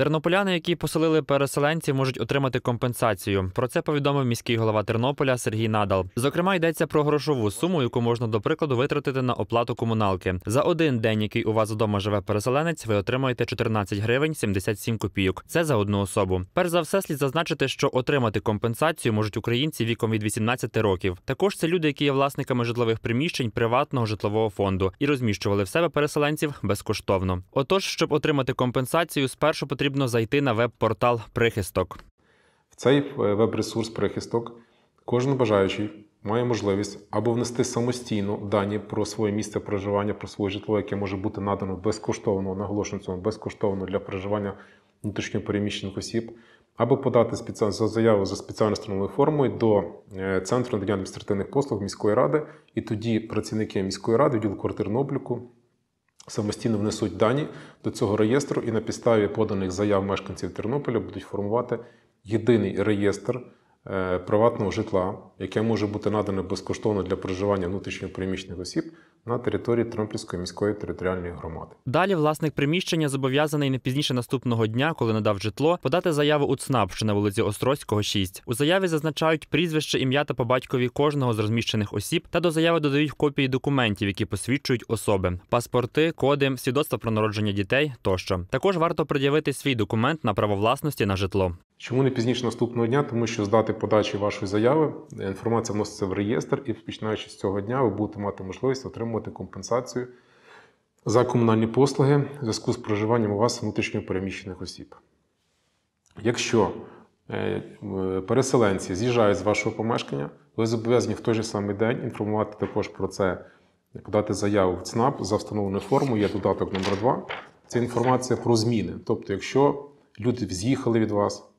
Тернополяни, які поселили переселенці, можуть отримати компенсацію. Про це повідомив міський голова Тернополя Сергій Надал. Зокрема, йдеться про грошову суму, яку можна до прикладу витратити на оплату комуналки. За один день, який у вас вдома живе переселенець, ви отримаєте 14 гривень 77 копійок. Це за одну особу. Перш за все слід зазначити, що отримати компенсацію можуть українці віком від 18 років. Також це люди, які є власниками житлових приміщень приватного житлового фонду і розміщували в себе переселенців безкоштовно. Отож, щоб отримати компенсацію, спершу потрібно потрібно зайти на веб-портал Прихисток. В цей е, веб-ресурс Прихисток кожен бажаючий має можливість або внести самостійно дані про своє місце проживання, про своє житло, яке може бути надано безкоштовно, наголошено цьому безкоштовно для проживання внутрішньопереміщених осіб. Або подати за заяву за спеціальною встановленою формою до е, Центру надання адміністративних послуг міської ради, і тоді працівники міської ради відділу квартирного обліку самостійно внесуть дані до цього реєстру і на підставі поданих заяв мешканців Тернополя будуть формувати єдиний реєстр е, приватного житла, яке може бути надане безкоштовно для проживання внутрішньопереміщених осіб на території Тромпільської міської територіальної громади. Далі власник приміщення зобов'язаний не пізніше наступного дня, коли надав житло, подати заяву у ЦНАП, що на вулиці Острозького, 6. У заяві зазначають прізвище, ім'я та по батькові кожного з розміщених осіб, та до заяви додають копії документів, які посвідчують особи: паспорти, коди, свідоцтва про народження дітей тощо. Також варто пред'явити свій документ на право власності на житло. Чому не пізніше наступного дня? Тому що з дати подачі вашої заяви е, інформація вноситься в реєстр, і починаючи з цього дня, ви будете мати можливість отримувати компенсацію за комунальні послуги в зв'язку з проживанням у вас внутрішньо переміщених осіб. Якщо е, переселенці з'їжджають з вашого помешкання, ви зобов'язані в той же самий день інформувати також про це, подати заяву в ЦНАП за встановленою формою, є додаток номер 2 Це інформація про зміни. Тобто, якщо люди з'їхали від вас,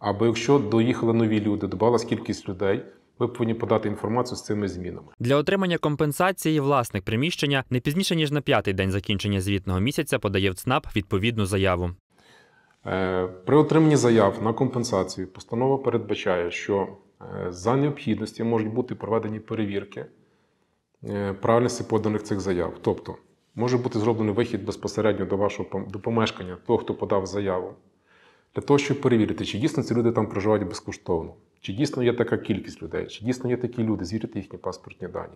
або якщо доїхали нові люди, додалась кількість людей. Ви повинні подати інформацію з цими змінами для отримання компенсації власник приміщення не пізніше ніж на п'ятий день закінчення звітного місяця подає в ЦНАП відповідну заяву. Е, при отриманні заяв на компенсацію постанова передбачає, що е, за необхідності можуть бути проведені перевірки е, правильності поданих цих заяв. Тобто може бути зроблений вихід безпосередньо до вашого до помешкання того, хто подав заяву для того, щоб перевірити, чи дійсно ці люди там проживають безкоштовно, чи дійсно є така кількість людей, чи дійсно є такі люди, звірити їхні паспортні дані.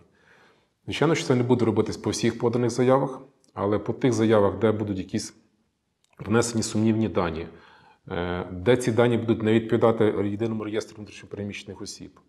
Звичайно, що це не буде робитись по всіх поданих заявах, але по тих заявах, де будуть якісь внесені сумнівні дані, е, де ці дані будуть не відповідати єдиному реєстру внутрішньопереміщених осіб.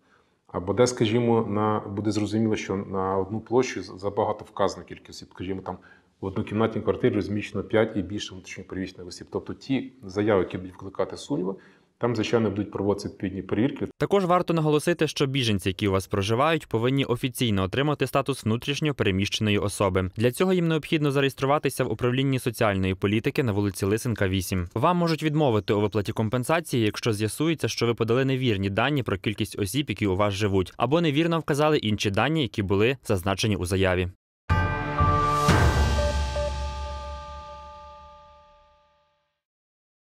Або де, скажімо, на буде зрозуміло, що на одну площу забагато вказано кількість, скажімо, там в однокімнатній квартирі розміщено 5 і більше внутрішніх внутрішньоперевічних осіб. Тобто ті заяви, які будуть викликати сумніви, там, звичайно, будуть проводитися відповідні перевірки. Також варто наголосити, що біженці, які у вас проживають, повинні офіційно отримати статус внутрішньо переміщеної особи. Для цього їм необхідно зареєструватися в управлінні соціальної політики на вулиці Лисенка. 8. вам можуть відмовити у виплаті компенсації, якщо з'ясується, що ви подали невірні дані про кількість осіб, які у вас живуть, або невірно вказали інші дані, які були зазначені у заяві.